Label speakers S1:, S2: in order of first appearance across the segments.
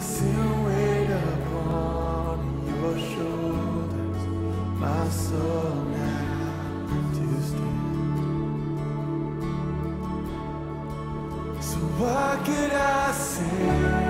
S1: sin upon your shoulders, my soul now to stand. So what could I say?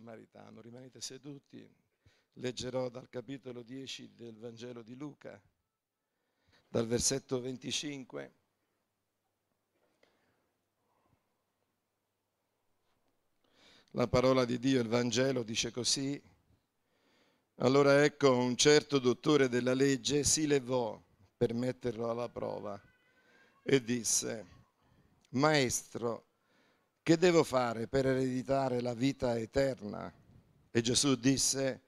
S1: Samaritano. Rimanete seduti, leggerò dal capitolo 10 del Vangelo di Luca, dal versetto 25. La parola di Dio, il Vangelo, dice così. Allora ecco, un certo dottore della legge si levò per metterlo alla prova e disse, Maestro, che devo fare per ereditare la vita eterna? E Gesù disse,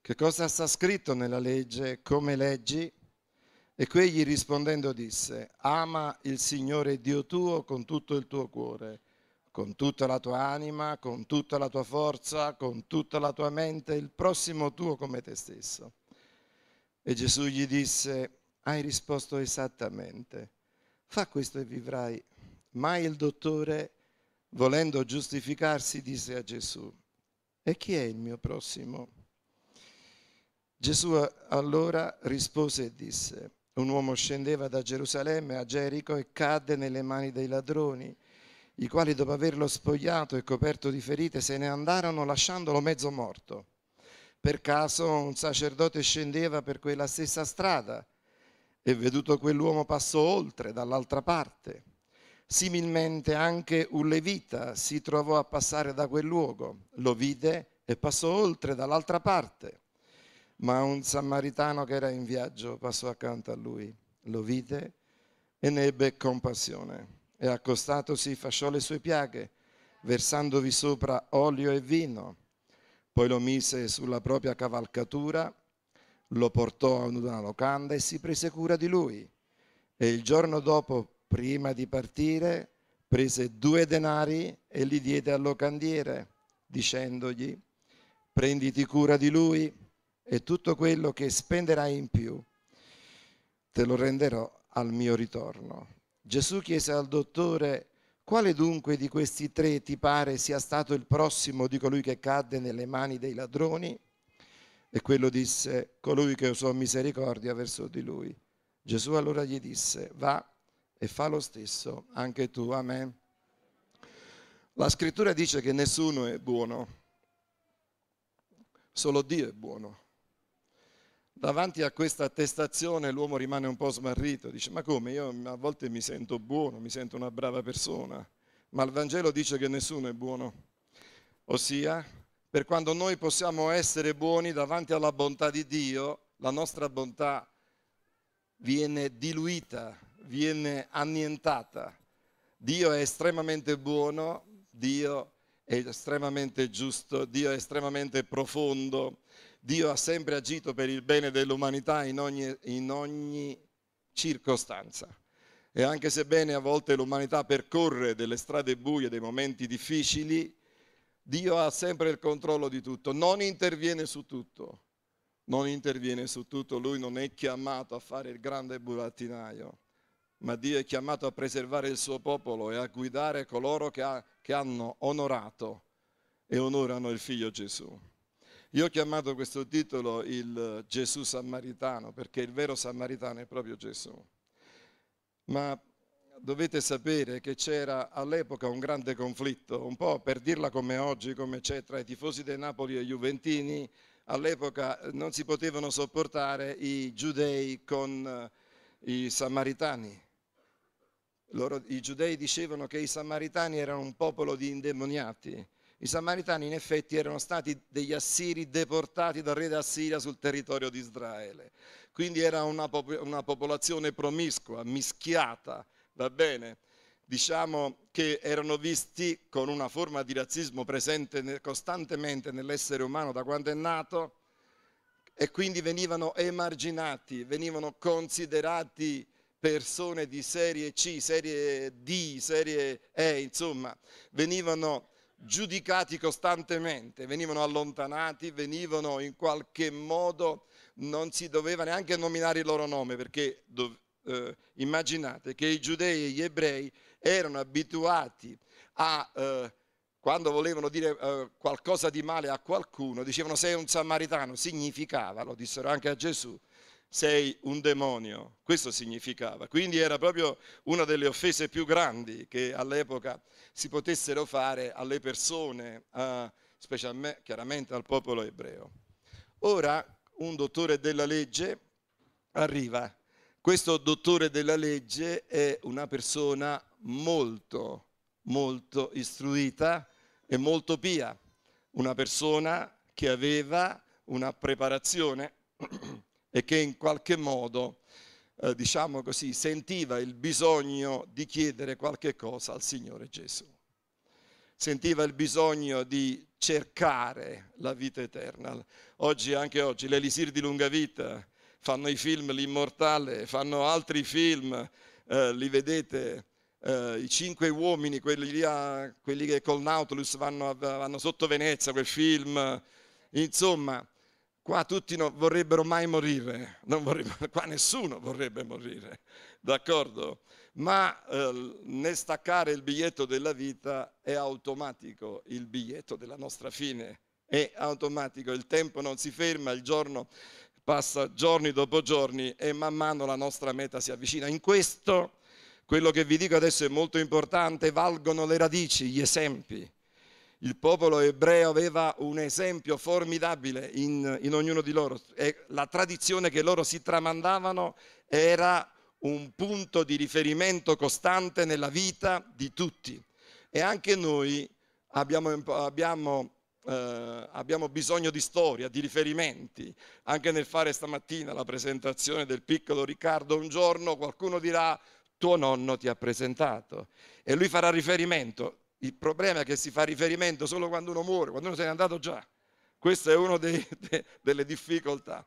S1: che cosa sta scritto nella legge, come leggi? E quegli rispondendo disse, ama il Signore Dio tuo con tutto il tuo cuore, con tutta la tua anima, con tutta la tua forza, con tutta la tua mente, il prossimo tuo come te stesso. E Gesù gli disse, hai risposto esattamente, fa questo e vivrai. Ma il dottore volendo giustificarsi, disse a Gesù, e chi è il mio prossimo? Gesù allora rispose e disse, un uomo scendeva da Gerusalemme a Gerico e cadde nelle mani dei ladroni, i quali dopo averlo spogliato e coperto di ferite se ne andarono lasciandolo mezzo morto. Per caso un sacerdote scendeva per quella stessa strada e veduto quell'uomo passò oltre dall'altra parte. Similmente anche un levita si trovò a passare da quel luogo, lo vide e passò oltre dall'altra parte. Ma un samaritano che era in viaggio passò accanto a lui, lo vide e ne ebbe compassione. E accostatosi fasciò le sue piaghe, versandovi sopra olio e vino. Poi lo mise sulla propria cavalcatura, lo portò ad una locanda e si prese cura di lui. E il giorno dopo prima di partire, prese due denari e li diede al locandiere, dicendogli, prenditi cura di lui e tutto quello che spenderai in più te lo renderò al mio ritorno. Gesù chiese al dottore, quale dunque di questi tre ti pare sia stato il prossimo di colui che cadde nelle mani dei ladroni? E quello disse, colui che usò misericordia verso di lui. Gesù allora gli disse, va e fa lo stesso anche tu, amen. La scrittura dice che nessuno è buono, solo Dio è buono. Davanti a questa attestazione l'uomo rimane un po' smarrito, dice ma come io a volte mi sento buono, mi sento una brava persona, ma il Vangelo dice che nessuno è buono. Ossia, per quando noi possiamo essere buoni davanti alla bontà di Dio, la nostra bontà viene diluita, viene annientata. Dio è estremamente buono, Dio è estremamente giusto, Dio è estremamente profondo, Dio ha sempre agito per il bene dell'umanità in ogni, in ogni circostanza. E anche sebbene a volte l'umanità percorre delle strade buie, dei momenti difficili, Dio ha sempre il controllo di tutto, non interviene su tutto, non interviene su tutto, lui non è chiamato a fare il grande burattinaio, ma Dio è chiamato a preservare il suo popolo e a guidare coloro che, ha, che hanno onorato e onorano il figlio Gesù. Io ho chiamato questo titolo il Gesù Samaritano perché il vero Samaritano è proprio Gesù. Ma dovete sapere che c'era all'epoca un grande conflitto, un po' per dirla come oggi, come c'è tra i tifosi dei Napoli e i Juventini, all'epoca non si potevano sopportare i giudei con eh, i samaritani. Loro, I giudei dicevano che i samaritani erano un popolo di indemoniati. I samaritani in effetti erano stati degli assiri deportati dal re d'Assiria sul territorio di Israele. Quindi era una, pop- una popolazione promiscua, mischiata, va bene? diciamo che erano visti con una forma di razzismo presente costantemente nell'essere umano da quando è nato e quindi venivano emarginati, venivano considerati persone di serie C, serie D, serie E, insomma, venivano giudicati costantemente, venivano allontanati, venivano in qualche modo, non si doveva neanche nominare il loro nome, perché eh, immaginate che i giudei e gli ebrei erano abituati a, eh, quando volevano dire eh, qualcosa di male a qualcuno, dicevano sei un samaritano, significava, lo dissero anche a Gesù, sei un demonio. Questo significava. Quindi era proprio una delle offese più grandi che all'epoca si potessero fare alle persone, a, specialmente chiaramente al popolo ebreo. Ora un dottore della legge arriva. Questo dottore della legge è una persona molto, molto istruita e molto pia, una persona che aveva una preparazione e che in qualche modo, eh, diciamo così, sentiva il bisogno di chiedere qualche cosa al Signore Gesù. Sentiva il bisogno di cercare la vita eterna. Oggi, anche oggi, l'Elisir di lunga vita, fanno i film L'Immortale, fanno altri film, eh, li vedete, eh, i cinque uomini, quelli, a, quelli che col Nautilus vanno, a, vanno sotto Venezia, quel film, insomma, Qua tutti non vorrebbero mai morire, vorrebbero, qua nessuno vorrebbe morire, d'accordo? Ma eh, nel staccare il biglietto della vita è automatico il biglietto della nostra fine, è automatico, il tempo non si ferma, il giorno passa giorni dopo giorni e man mano la nostra meta si avvicina. In questo quello che vi dico adesso è molto importante, valgono le radici, gli esempi il popolo ebreo aveva un esempio formidabile in, in ognuno di loro e la tradizione che loro si tramandavano era un punto di riferimento costante nella vita di tutti. E anche noi abbiamo, abbiamo Uh, abbiamo bisogno di storia, di riferimenti. Anche nel fare stamattina la presentazione del piccolo Riccardo, un giorno qualcuno dirà tuo nonno ti ha presentato e lui farà riferimento. Il problema è che si fa riferimento solo quando uno muore, quando uno se n'è andato già. Questa è una de, delle difficoltà.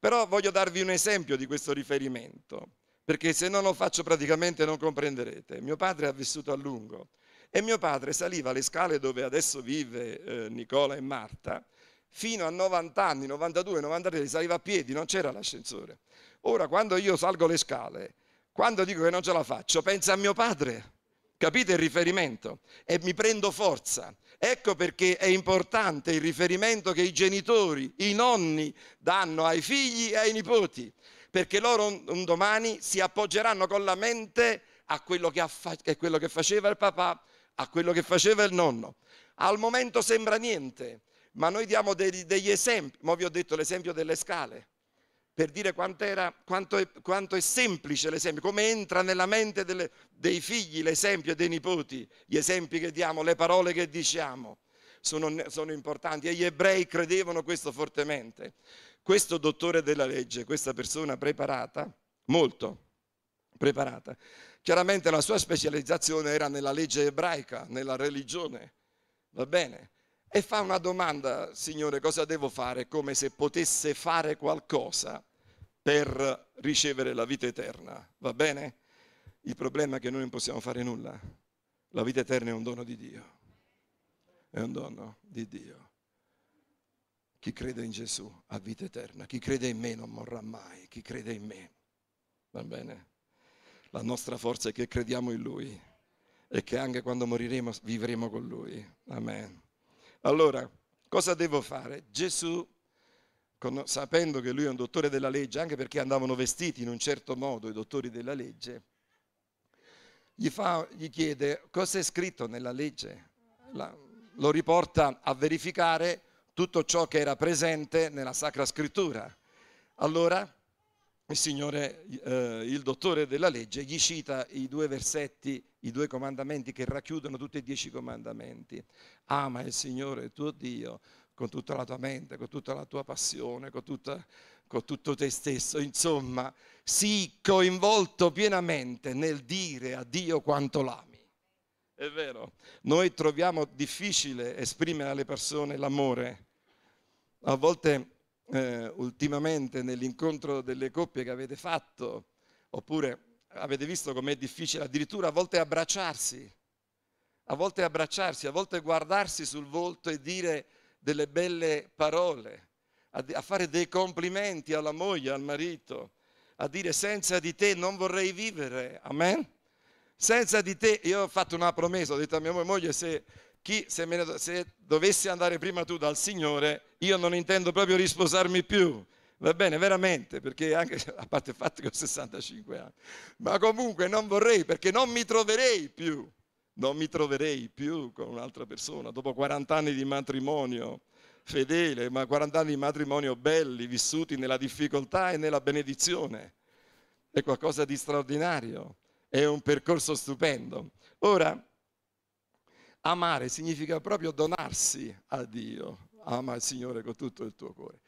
S1: Però voglio darvi un esempio di questo riferimento, perché se non lo faccio praticamente non comprenderete. Mio padre ha vissuto a lungo e mio padre saliva le scale dove adesso vive eh, Nicola e Marta fino a 90 anni, 92, 93, saliva a piedi, non c'era l'ascensore. Ora quando io salgo le scale, quando dico che non ce la faccio, pensa a mio padre Capite il riferimento? E mi prendo forza. Ecco perché è importante il riferimento che i genitori, i nonni danno ai figli e ai nipoti, perché loro un, domani si appoggeranno con la mente a quello che, affa- a quello che faceva il papà, a quello che faceva il nonno. Al momento sembra niente, ma noi diamo degli, degli esempi. Ma vi ho detto l'esempio delle scale per dire era, quanto, è, quanto, è, semplice l'esempio, come entra nella mente delle, dei figli l'esempio dei nipoti, gli esempi che diamo, le parole che diciamo sono, sono importanti e gli ebrei credevano questo fortemente. Questo dottore della legge, questa persona preparata, molto preparata, chiaramente la sua specializzazione era nella legge ebraica, nella religione, va bene? E fa una domanda, Signore, cosa devo fare? Come se potesse fare qualcosa per ricevere la vita eterna. Va bene? Il problema è che noi non possiamo fare nulla. La vita eterna è un dono di Dio. È un dono di Dio. Chi crede in Gesù ha vita eterna. Chi crede in me non morrà mai. Chi crede in me. Va bene? La nostra forza è che crediamo in Lui e che anche quando moriremo vivremo con Lui. Amen. Allora, cosa devo fare? Gesù con, sapendo che lui è un dottore della legge, anche perché andavano vestiti in un certo modo i dottori della legge, gli, fa, gli chiede cosa è scritto nella legge. La, lo riporta a verificare tutto ciò che era presente nella Sacra Scrittura. Allora il Signore, eh, il dottore della legge, gli cita i due versetti, i due comandamenti che racchiudono tutti e dieci comandamenti. Ama il Signore tuo Dio con tutta la tua mente, con tutta la tua passione, con, tutta, con tutto te stesso. Insomma, sii coinvolto pienamente nel dire a Dio quanto l'ami. È vero, noi troviamo difficile esprimere alle persone l'amore. A volte, eh, ultimamente, nell'incontro delle coppie che avete fatto, oppure avete visto com'è difficile addirittura a volte abbracciarsi, a volte abbracciarsi, a volte guardarsi sul volto e dire delle belle parole, a, fare dei complimenti alla moglie, al marito, a dire senza di te non vorrei vivere, amen? Senza di te, io ho fatto una promessa, ho detto a mia moglie se chi, se, me ne, se, dovessi andare prima tu dal Signore, io non intendo proprio risposarmi più. Va bene, veramente, perché anche a parte il fatto che ho 65 anni, ma comunque non vorrei perché non mi troverei più non mi troverei più con un'altra persona. Dopo 40 anni di matrimonio fedele, ma 40 anni di matrimonio belli, vissuti nella difficoltà e nella benedizione, è qualcosa di straordinario, è un percorso stupendo. Ora, amare significa proprio donarsi a Dio, ama il Signore con tutto il tuo cuore.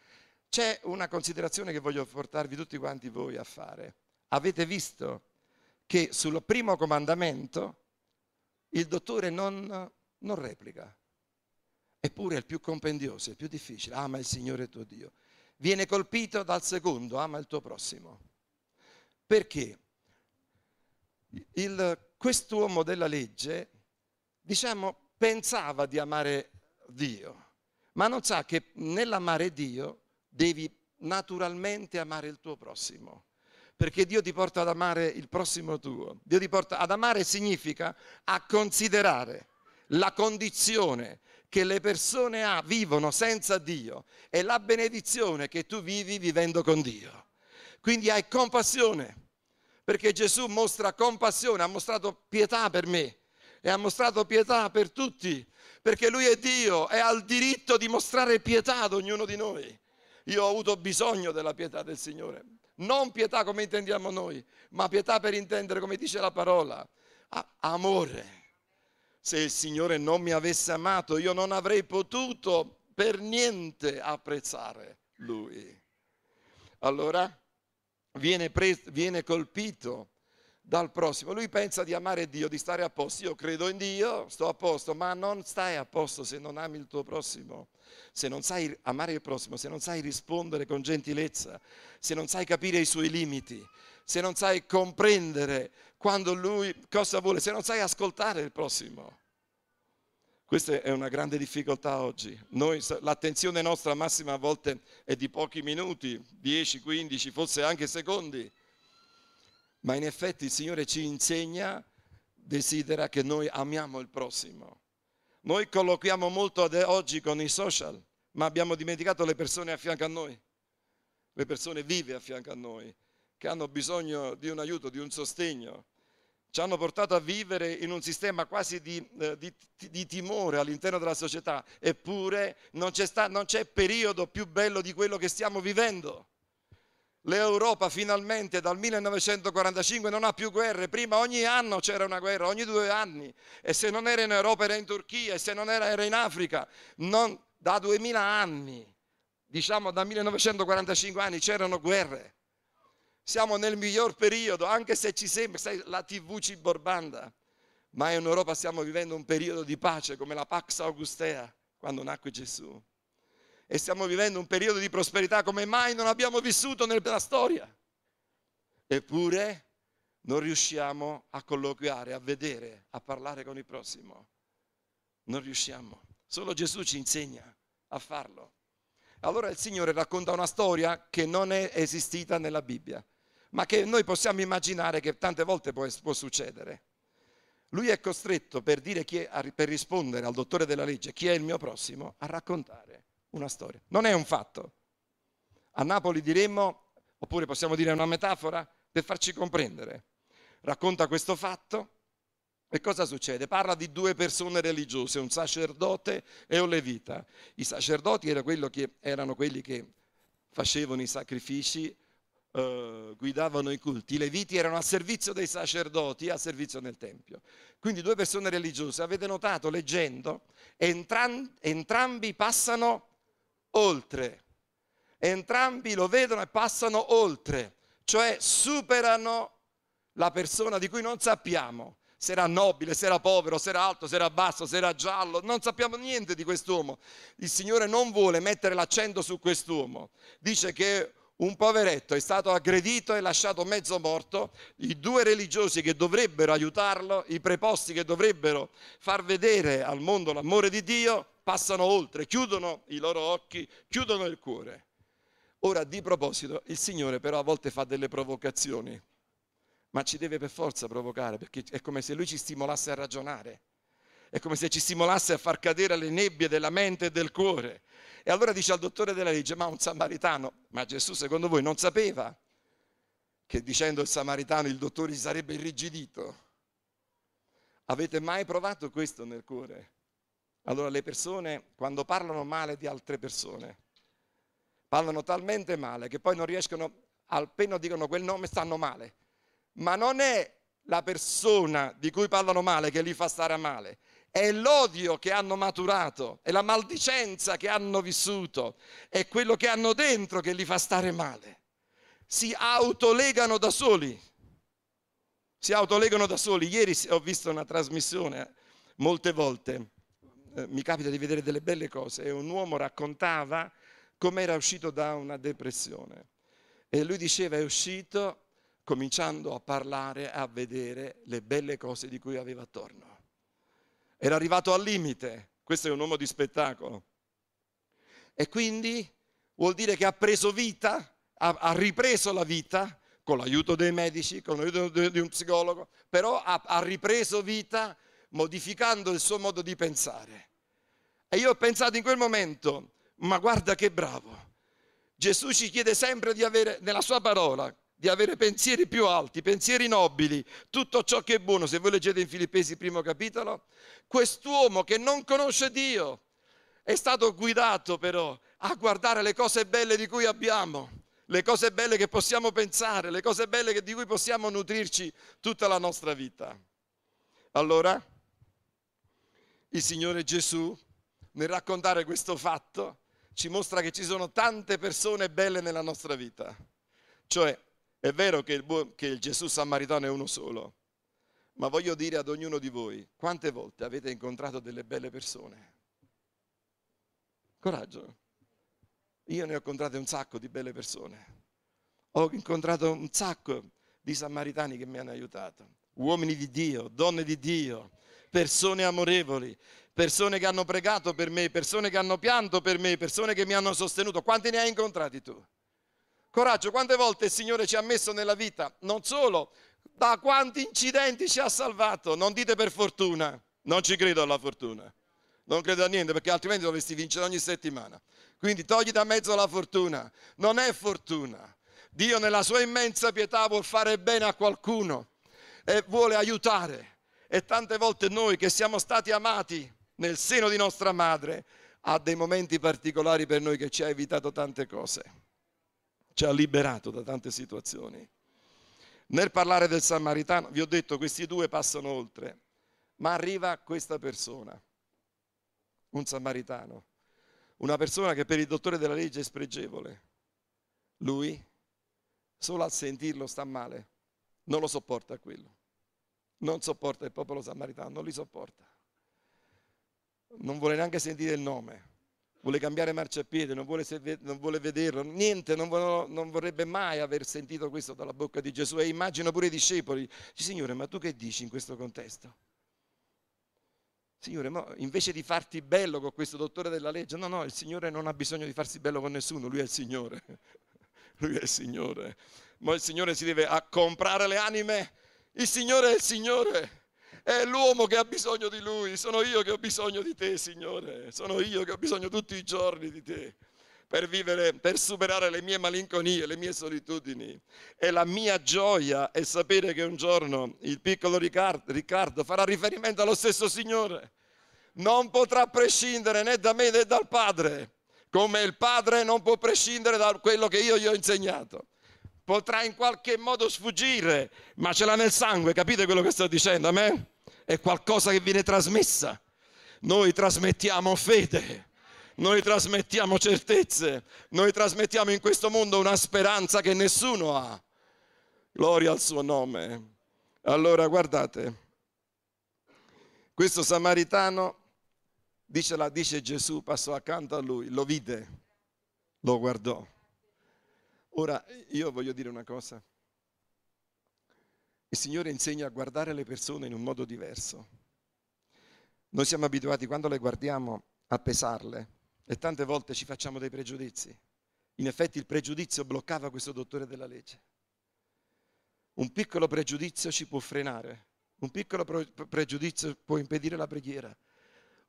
S1: C'è una considerazione che voglio portarvi tutti quanti voi a fare. Avete visto che sul primo comandamento il dottore non, non replica. Eppure è il più compendioso, è il più difficile. Ama il Signore tuo Dio. Viene colpito dal secondo, ama il tuo prossimo. Perché? Il, quest'uomo della legge, diciamo, pensava di amare Dio, ma non sa che nell'amare Dio devi naturalmente amare il tuo prossimo perché Dio ti porta ad amare il prossimo tuo. Dio ti porta ad amare significa a considerare la condizione che le persone ha, vivono senza Dio e la benedizione che tu vivi vivendo con Dio. Quindi hai compassione, perché Gesù mostra compassione, ha mostrato pietà per me e ha mostrato pietà per tutti, perché lui è Dio e ha il diritto di mostrare pietà ad ognuno di noi. Io ho avuto bisogno della pietà del Signore, non pietà come intendiamo noi, ma pietà per intendere come dice la parola, amore. Se il Signore non mi avesse amato, io non avrei potuto per niente apprezzare Lui. Allora viene, pres- viene colpito dal prossimo. Lui pensa di amare Dio, di stare a posto. Io credo in Dio, sto a posto, ma non stai a posto se non ami il tuo prossimo, se non sai amare il prossimo, se non sai rispondere con gentilezza, se non sai capire i suoi limiti, se non sai comprendere quando lui cosa vuole, se non sai ascoltare il prossimo. Questa è una grande difficoltà oggi. Noi, l'attenzione nostra massima a volte è di pochi minuti, 10, 15, forse anche secondi ma in effetti il Signore ci insegna, desidera che noi amiamo il prossimo. Noi colloquiamo molto oggi con i social, ma abbiamo dimenticato le persone a fianco a noi, le persone vive a fianco a noi, che hanno bisogno di un aiuto, di un sostegno. Ci hanno portato a vivere in un sistema quasi di, eh, di, di timore all'interno della società, eppure non c'è, sta, non c'è periodo più bello di quello che stiamo vivendo. L'Europa finalmente dal 1945 non ha più guerre, prima ogni anno c'era una guerra, ogni due anni e se non era in Europa era in Turchia e se non era era in Africa, non, da 2000 anni, diciamo da 1945 anni c'erano guerre. Siamo nel miglior periodo, anche se ci sembra, sai, la TV ci borbanda, ma in Europa stiamo vivendo un periodo di pace come la Pax Augustea, quando nacque Gesù e stiamo vivendo un periodo di prosperità come mai non abbiamo vissuto nella storia. Eppure non riusciamo a colloquiare, a vedere, a parlare con il prossimo. Non riusciamo. Solo Gesù ci insegna a farlo. Allora il Signore racconta una storia che non è esistita nella Bibbia, ma che noi possiamo immaginare che tante volte può, può succedere. Lui è costretto per, è, per rispondere al dottore della legge chi è il mio prossimo a raccontare una storia, non è un fatto. A Napoli diremmo, oppure possiamo dire una metafora, per farci comprendere. Racconta questo fatto e cosa succede? Parla di due persone religiose, un sacerdote e un levita. I sacerdoti erano, che, erano quelli che facevano i sacrifici, eh, guidavano i culti, i leviti erano a servizio dei sacerdoti, a servizio nel Tempio. Quindi due persone religiose, avete notato leggendo, entram- entrambi passano oltre. Entrambi lo vedono e passano oltre, cioè superano la persona di cui non sappiamo se era nobile, se era povero, se era alto, se era basso, se era giallo, non sappiamo niente di quest'uomo. Il Signore non vuole mettere l'accento su quest'uomo. Dice che un poveretto è stato aggredito e lasciato mezzo morto, i due religiosi che dovrebbero aiutarlo, i preposti che dovrebbero far vedere al mondo l'amore di Dio, passano oltre, chiudono i loro occhi, chiudono il cuore. Ora, di proposito, il Signore però a volte fa delle provocazioni, ma ci deve per forza provocare, perché è come se Lui ci stimolasse a ragionare. È come se ci stimolasse a far cadere le nebbie della mente e del cuore. E allora dice al dottore della legge, ma un samaritano, ma Gesù secondo voi non sapeva che dicendo il samaritano il dottore si sarebbe irrigidito? Avete mai provato questo nel cuore? Allora le persone quando parlano male di altre persone, parlano talmente male che poi non riescono, appena dicono quel nome stanno male. Ma non è la persona di cui parlano male che li fa stare a male, è l'odio che hanno maturato, è la maldicenza che hanno vissuto, è quello che hanno dentro che li fa stare male. Si autolegano da soli. Si autolegano da soli. Ieri ho visto una trasmissione eh, molte volte, eh, mi capita di vedere delle belle cose, e un uomo raccontava come era uscito da una depressione. E lui diceva è uscito cominciando a parlare, a vedere le belle cose di cui aveva attorno era arrivato al limite. Questo è un uomo di spettacolo. E quindi vuol dire che ha preso vita, ha, ha ripreso la vita con l'aiuto dei medici, con l'aiuto di un psicologo, però ha, ha ripreso vita modificando il suo modo di pensare. E io ho pensato in quel momento, ma guarda che bravo. Gesù ci chiede sempre di avere, nella sua parola, di avere pensieri più alti, pensieri nobili, tutto ciò che è buono. Se voi leggete in Filippesi primo capitolo, Quest'uomo che non conosce Dio è stato guidato però a guardare le cose belle di cui abbiamo, le cose belle che possiamo pensare, le cose belle di cui possiamo nutrirci tutta la nostra vita. Allora, il Signore Gesù, nel raccontare questo fatto, ci mostra che ci sono tante persone belle nella nostra vita. Cioè, è vero che il, che il Gesù Samaritano è uno solo, ma voglio dire ad ognuno di voi, quante volte avete incontrato delle belle persone? Coraggio. Io ne ho incontrate un sacco di belle persone. Ho incontrato un sacco di samaritani che mi hanno aiutato. Uomini di Dio, donne di Dio, persone amorevoli, persone che hanno pregato per me, persone che hanno pianto per me, persone che mi hanno sostenuto. Quanti ne hai incontrati tu? Coraggio, quante volte il Signore ci ha messo nella vita non solo da quanti incidenti ci ha salvato? Non dite per fortuna, non ci credo alla fortuna. Non credo a niente perché altrimenti dovresti vincere ogni settimana. Quindi togli da mezzo la fortuna. Non è fortuna. Dio nella sua immensa pietà vuol fare bene a qualcuno e vuole aiutare. E tante volte noi che siamo stati amati nel seno di nostra madre ha dei momenti particolari per noi che ci ha evitato tante cose. Ci ha liberato da tante situazioni. Nel parlare del Samaritano, vi ho detto, questi due passano oltre, ma arriva questa persona, un Samaritano, una persona che per il dottore della legge è spregevole. Lui, solo a sentirlo, sta male, non lo sopporta quello, non sopporta il popolo samaritano, non li sopporta, non vuole neanche sentire il nome vuole cambiare marciapiede, non vuole, non vuole vederlo, niente, non, vo- non, vorrebbe mai aver sentito questo dalla bocca di Gesù. E immagino pure i discepoli, Signore, ma tu che dici in questo contesto? Signore, invece di farti bello con questo dottore della legge, no, no, il Signore non ha bisogno di farsi bello con nessuno, lui è il Signore. lui è il Signore. Ma il Signore si deve a comprare le anime. Il Signore è il Signore è l'uomo che ha bisogno di lui, sono io che ho bisogno di te, Signore, sono io che ho bisogno tutti i giorni di te per vivere, per superare le mie malinconie, le mie solitudini. E la mia gioia è sapere che un giorno il piccolo Riccardo, Riccardo farà riferimento allo stesso Signore. Non potrà prescindere né da me né dal Padre, come il Padre non può prescindere da quello che io gli ho insegnato potrà in qualche modo sfuggire, ma ce l'ha nel sangue, capite quello che sto dicendo? Amen? È qualcosa che viene trasmessa. Noi trasmettiamo fede noi trasmettiamo certezze, noi trasmettiamo in questo mondo una speranza che nessuno ha. Gloria al suo nome. Allora guardate, questo samaritano, dice, la, dice Gesù, passò accanto a lui, lo vide, lo guardò. Ora, io voglio dire una cosa. Il Signore insegna a guardare le persone in un modo diverso. Noi siamo abituati quando le guardiamo a pesarle e tante volte ci facciamo dei pregiudizi. In effetti il pregiudizio bloccava questo dottore della legge. Un piccolo pregiudizio ci può frenare, un piccolo pregiudizio può impedire la preghiera,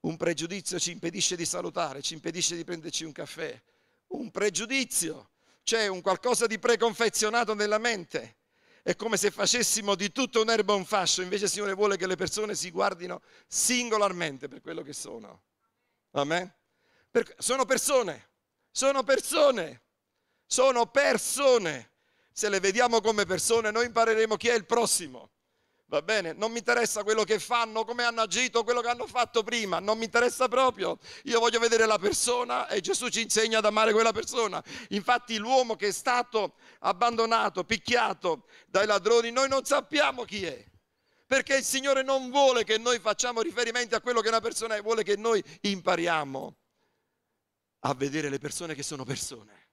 S1: un pregiudizio ci impedisce di salutare, ci impedisce di prenderci un caffè, un pregiudizio c'è un qualcosa di preconfezionato nella mente. È come se facessimo di tutta un'erba un fascio, invece il Signore vuole che le persone si guardino singolarmente per quello che sono. Amen? Per, sono persone, sono persone, sono persone. Se le vediamo come persone noi impareremo chi è il prossimo. Va bene? Non mi interessa quello che fanno, come hanno agito, quello che hanno fatto prima, non mi interessa proprio. Io voglio vedere la persona e Gesù ci insegna ad amare quella persona. Infatti l'uomo che è stato abbandonato, picchiato dai ladroni, noi non sappiamo chi è. Perché il Signore non vuole che noi facciamo riferimento a quello che una persona è, vuole che noi impariamo a vedere le persone che sono persone.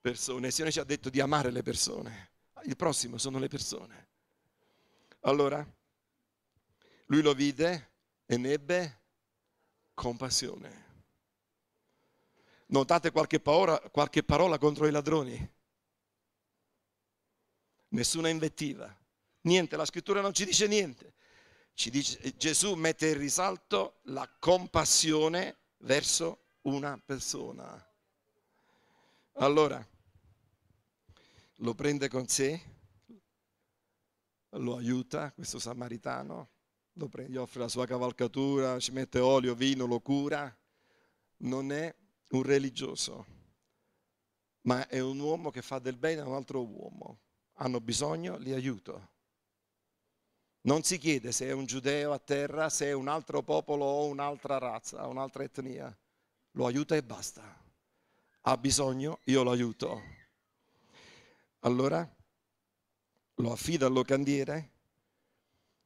S1: Persone, il Signore ci ha detto di amare le persone. Il prossimo sono le persone. Allora, lui lo vide e ne ebbe compassione. Notate qualche, paura, qualche parola contro i ladroni. Nessuna invettiva. Niente, la scrittura non ci dice niente. Ci dice, Gesù mette in risalto la compassione verso una persona. Allora, lo prende con sé lo aiuta, questo samaritano, prende, gli offre la sua cavalcatura, ci mette olio, vino, lo cura. Non è un religioso, ma è un uomo che fa del bene a un altro uomo. Hanno bisogno, li aiuto. Non si chiede se è un giudeo a terra, se è un altro popolo o un'altra razza, un'altra etnia. Lo aiuta e basta. Ha bisogno, io lo aiuto. Allora, lo affida al locandiere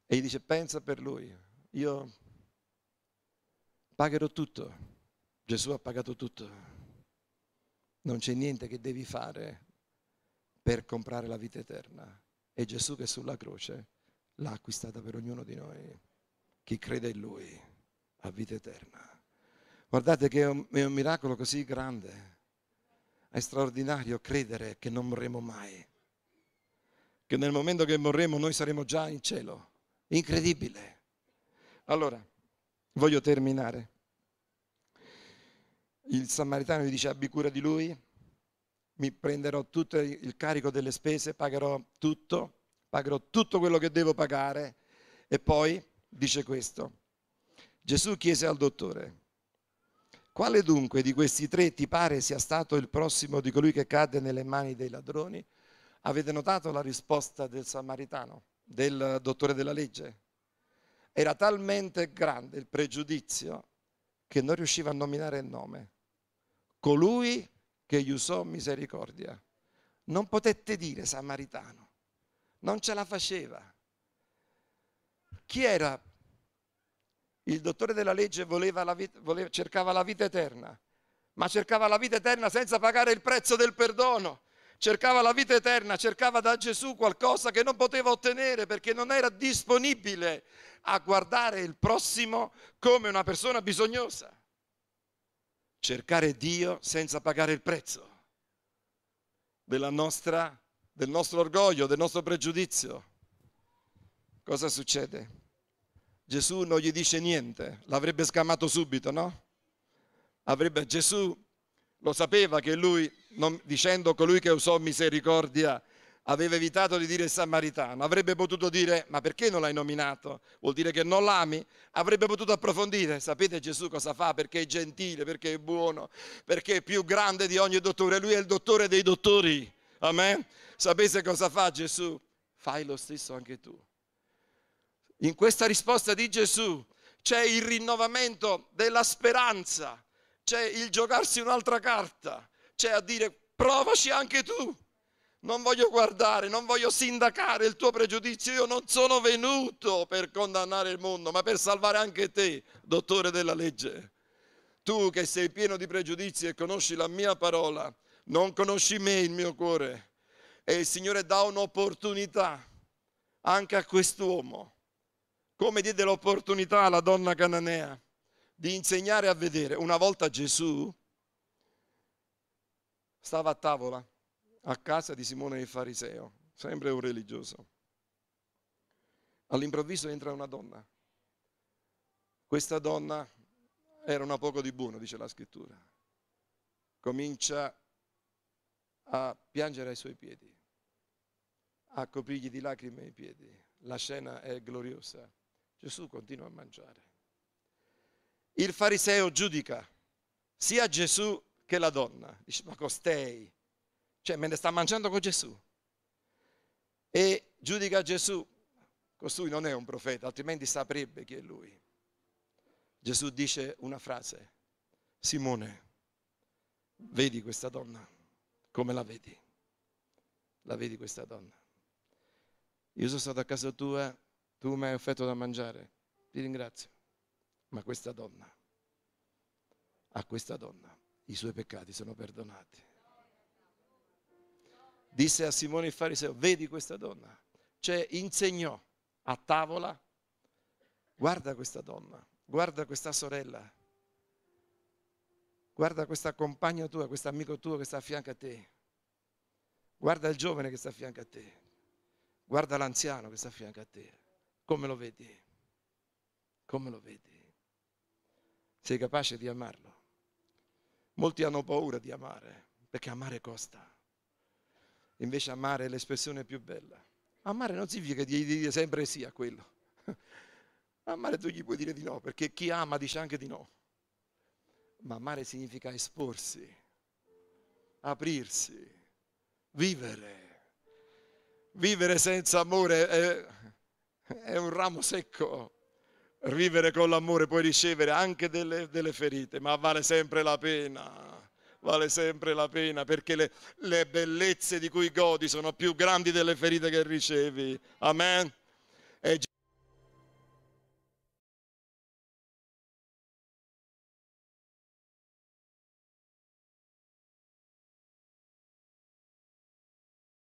S1: e gli dice pensa per lui, io pagherò tutto, Gesù ha pagato tutto, non c'è niente che devi fare per comprare la vita eterna, è Gesù che sulla croce l'ha acquistata per ognuno di noi, chi crede in lui ha vita eterna. Guardate che è un, è un miracolo così grande, è straordinario credere che non morremo mai che nel momento che morremo noi saremo già in cielo. Incredibile. Allora, voglio terminare. Il samaritano gli dice abbi cura di lui, mi prenderò tutto il carico delle spese, pagherò tutto, pagherò tutto quello che devo pagare. E poi dice questo. Gesù chiese al dottore, quale dunque di questi tre ti pare sia stato il prossimo di colui che cadde nelle mani dei ladroni? Avete notato la risposta del samaritano, del dottore della legge? Era talmente grande il pregiudizio che non riusciva a nominare il nome. Colui che gli usò misericordia. Non potette dire samaritano, non ce la faceva. Chi era? Il dottore della legge voleva la vita, voleva, cercava la vita eterna, ma cercava la vita eterna senza pagare il prezzo del perdono cercava la vita eterna, cercava da Gesù qualcosa che non poteva ottenere perché non era disponibile a guardare il prossimo come una persona bisognosa. Cercare Dio senza pagare il prezzo nostra, del nostro orgoglio, del nostro pregiudizio. Cosa succede? Gesù non gli dice niente, l'avrebbe scamato subito, no? Avrebbe, Gesù lo sapeva che lui, non, dicendo colui che usò misericordia, aveva evitato di dire samaritano, avrebbe potuto dire ma perché non l'hai nominato? Vuol dire che non l'ami? Avrebbe potuto approfondire, sapete Gesù cosa fa? Perché è gentile, perché è buono, perché è più grande di ogni dottore, lui è il dottore dei dottori, amen? Sapete cosa fa Gesù? Fai lo stesso anche tu. In questa risposta di Gesù c'è il rinnovamento della speranza c'è il giocarsi un'altra carta, c'è a dire provaci anche tu. Non voglio guardare, non voglio sindacare il tuo pregiudizio, io non sono venuto per condannare il mondo, ma per salvare anche te, dottore della legge. Tu che sei pieno di pregiudizi e conosci la mia parola, non conosci me, il mio cuore. E il Signore dà un'opportunità anche a quest'uomo, come diede l'opportunità alla donna cananea di insegnare a vedere. Una volta Gesù stava a tavola a casa di Simone il Fariseo, sempre un religioso. All'improvviso entra una donna. Questa donna era una poco di buono, dice la scrittura. Comincia a piangere ai suoi piedi, a coprirgli di lacrime i piedi. La scena è gloriosa. Gesù continua a mangiare il fariseo giudica sia Gesù che la donna. Dice, ma costei, cioè me ne sta mangiando con Gesù. E giudica Gesù, costui non è un profeta, altrimenti saprebbe chi è lui. Gesù dice una frase, Simone, vedi questa donna, come la vedi? La vedi questa donna? Io sono stato a casa tua, tu mi hai offerto da mangiare, ti ringrazio. Ma questa donna, a questa donna, i suoi peccati sono perdonati. Disse a Simone il fariseo, vedi questa donna? Cioè insegnò a tavola, guarda questa donna, guarda questa sorella, guarda questa compagna tua, questo amico tuo che sta a fianco a te, guarda il giovane che sta a fianco a te, guarda l'anziano che sta a fianco a te, come lo vedi? Come lo vedi? Sei capace di amarlo? Molti hanno paura di amare, perché amare costa. Invece amare è l'espressione più bella. Amare non significa di dire sempre sì a quello. Amare tu gli puoi dire di no, perché chi ama dice anche di no. Ma amare significa esporsi, aprirsi, vivere. Vivere senza amore è, è un ramo secco Vivere con l'amore, puoi ricevere anche delle, delle ferite, ma vale sempre la pena vale sempre la pena perché le, le, bellezze di cui godi sono più grandi delle ferite che ricevi. Amen.